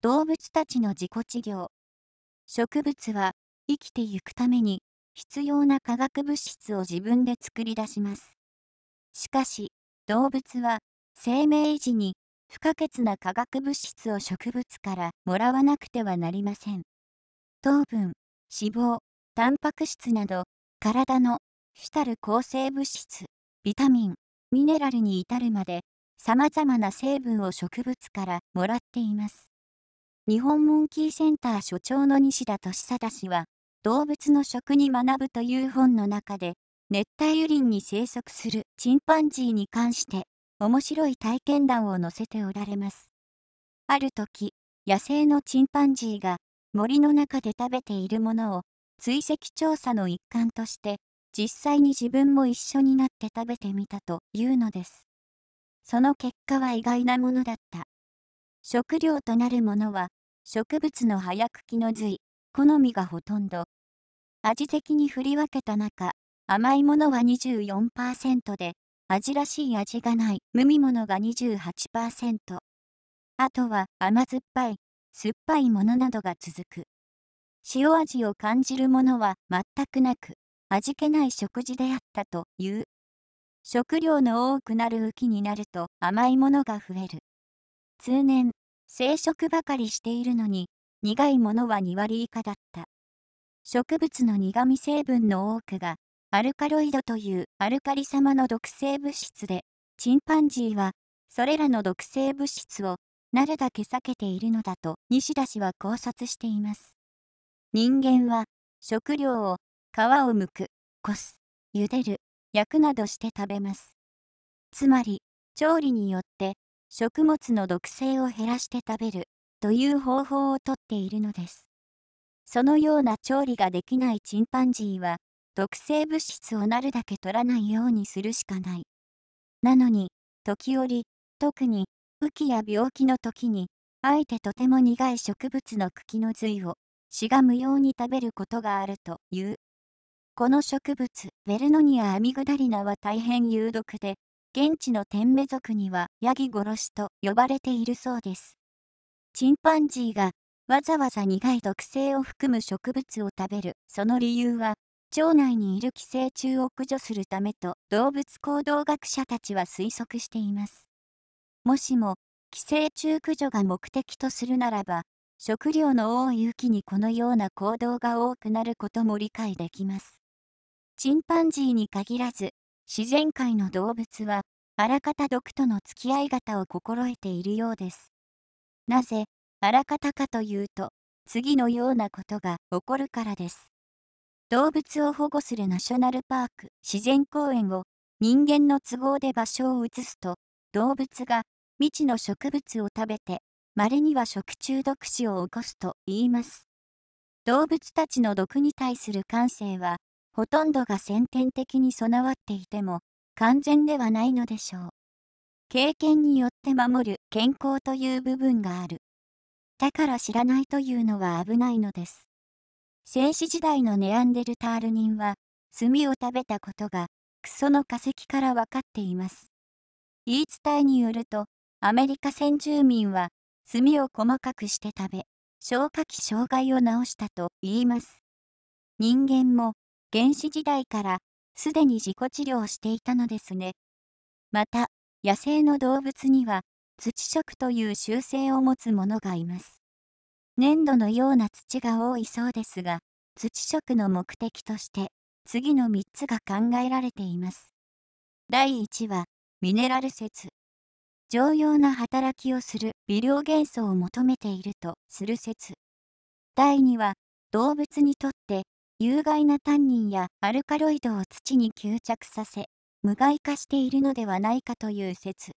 動物たちの自己治療植物は生きてゆくために必要な化学物質を自分で作り出しますしかし動物は生命維持に不可欠な化学物質を植物からもらわなくてはなりません糖分脂肪タンパク質など体の主たる抗生物質ビタミンミネラルに至るまでさまざまな成分を植物からもらっています日本モンキーセンター所長の西田敏貞氏は、動物の食に学ぶという本の中で、熱帯雨林に生息するチンパンジーに関して、面白い体験談を載せておられます。ある時、野生のチンパンジーが森の中で食べているものを追跡調査の一環として、実際に自分も一緒になって食べてみたというのです。その結果は意外なものだった。食料となるものは植物の葉や茎の髄、好みがほとんど。味的に振り分けた中、甘いものは24%で、味らしい味がない、無味物が28%。あとは甘酸っぱい、酸っぱいものなどが続く。塩味を感じるものは全くなく、味気ない食事であったという。食料の多くなる雨季になると甘いものが増える。通年、生殖ばかりしているのに、苦いものは2割以下だった。植物の苦味成分の多くが、アルカロイドというアルカリ様の毒性物質で、チンパンジーは、それらの毒性物質を、なるだけ避けているのだと西田氏は考察しています。人間は、食料を、皮を剥く、こす、茹でる、焼くなどして食べます。つまり、調理によって食物の毒性を減らして食べるという方法をとっているのです。そのような調理ができないチンパンジーは、毒性物質をなるだけ取らないようにするしかない。なのに、時折、特に、雨季や病気の時に、あえてとても苦い植物の茎の髄を、しがむように食べることがあるという。この植物、ベルノニア・アミグダリナは大変有毒で、現地の天目族にはヤギ殺しと呼ばれているそうです。チンパンジーがわざわざ苦い毒性を含む植物を食べるその理由は腸内にいる寄生虫を駆除するためと動物行動学者たちは推測しています。もしも寄生虫駆除が目的とするならば食料の多い雨季にこのような行動が多くなることも理解できます。チンパンジーに限らず自然界の動物は、あらかた毒との付き合い方を心得ているようです。なぜ、あらかたかというと、次のようなことが起こるからです。動物を保護するナショナルパーク、自然公園を人間の都合で場所を移すと、動物が未知の植物を食べて、稀には食中毒死を起こすと言います。動物たちの毒に対する感性は、ほとんどが先天的に備わっていても完全ではないのでしょう。経験によって守る健康という部分がある。だから知らないというのは危ないのです。戦士時代のネアンデルタール人は炭を食べたことがクソの化石から分かっています。言い伝えによるとアメリカ先住民は炭を細かくして食べ消化器障害を治したと言います。人間も原始時代からすでに自己治療していたのですね。また、野生の動物には土食という習性を持つものがいます。粘土のような土が多いそうですが、土食の目的として次の3つが考えられています。第1は、ミネラル説。常用な働きをする微量元素を求めているとする説。第2は、動物にとって有害なタンニンやアルカロイドを土に吸着させ、無害化しているのではないかという説。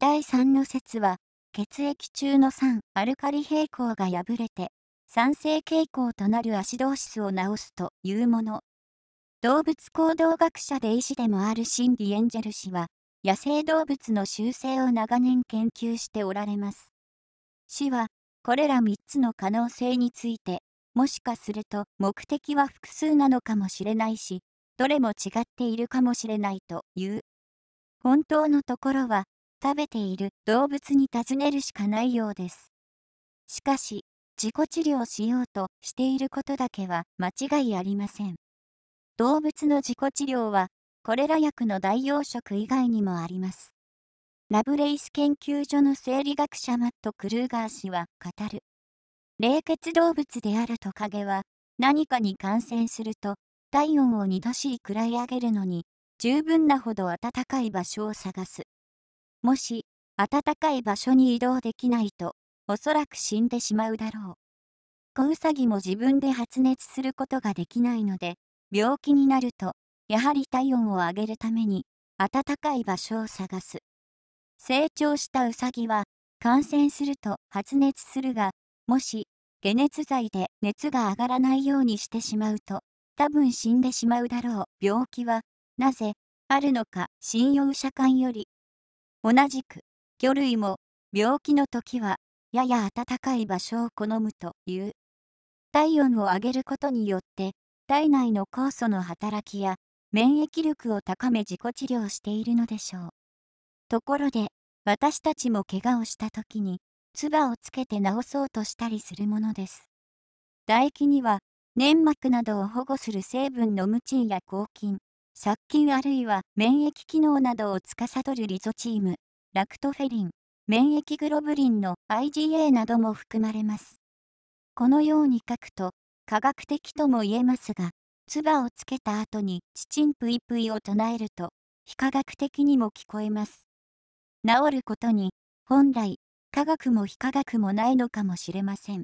第3の説は、血液中の酸アルカリ平衡が破れて、酸性傾向となるアシドーシスを治すというもの。動物行動学者で医師でもあるシン・ディエンジェル氏は、野生動物の習性を長年研究しておられます。氏は、これら3つの可能性について、もしかすると目的は複数なのかもしれないし、どれも違っているかもしれないという。本当のところは、食べている動物に尋ねるしかないようです。しかし、自己治療しようとしていることだけは間違いありません。動物の自己治療は、これら薬の代用食以外にもあります。ラブレイス研究所の生理学者マット・クルーガー氏は語る。冷血動物であるトカゲは、何かに感染すると、体温を2度しいくらい上げるのに、十分なほど暖かい場所を探す。もし、暖かい場所に移動できないと、おそらく死んでしまうだろう。コウサギも自分で発熱することができないので、病気になると、やはり体温を上げるために、暖かい場所を探す。成長したウサギは、感染すると発熱するが、もし、解熱剤で熱が上がらないようにしてしまうと、多分死んでしまうだろう病気は、なぜ、あるのか信用者間より。同じく、魚類も、病気の時は、やや暖かい場所を好むという。体温を上げることによって、体内の酵素の働きや、免疫力を高め自己治療しているのでしょう。ところで、私たちも怪我をした時に、唾をつけて治そうとしたりするものです。唾液には粘膜などを保護する成分のムチンや抗菌、殺菌あるいは免疫機能などを司るリゾチーム、ラクトフェリン、免疫グロブリンの IgA なども含まれます。このように書くと科学的とも言えますが、唾をつけた後にチチンプイプイを唱えると非科学的にも聞こえます。治ることに本来科学も非科学もないのかもしれません。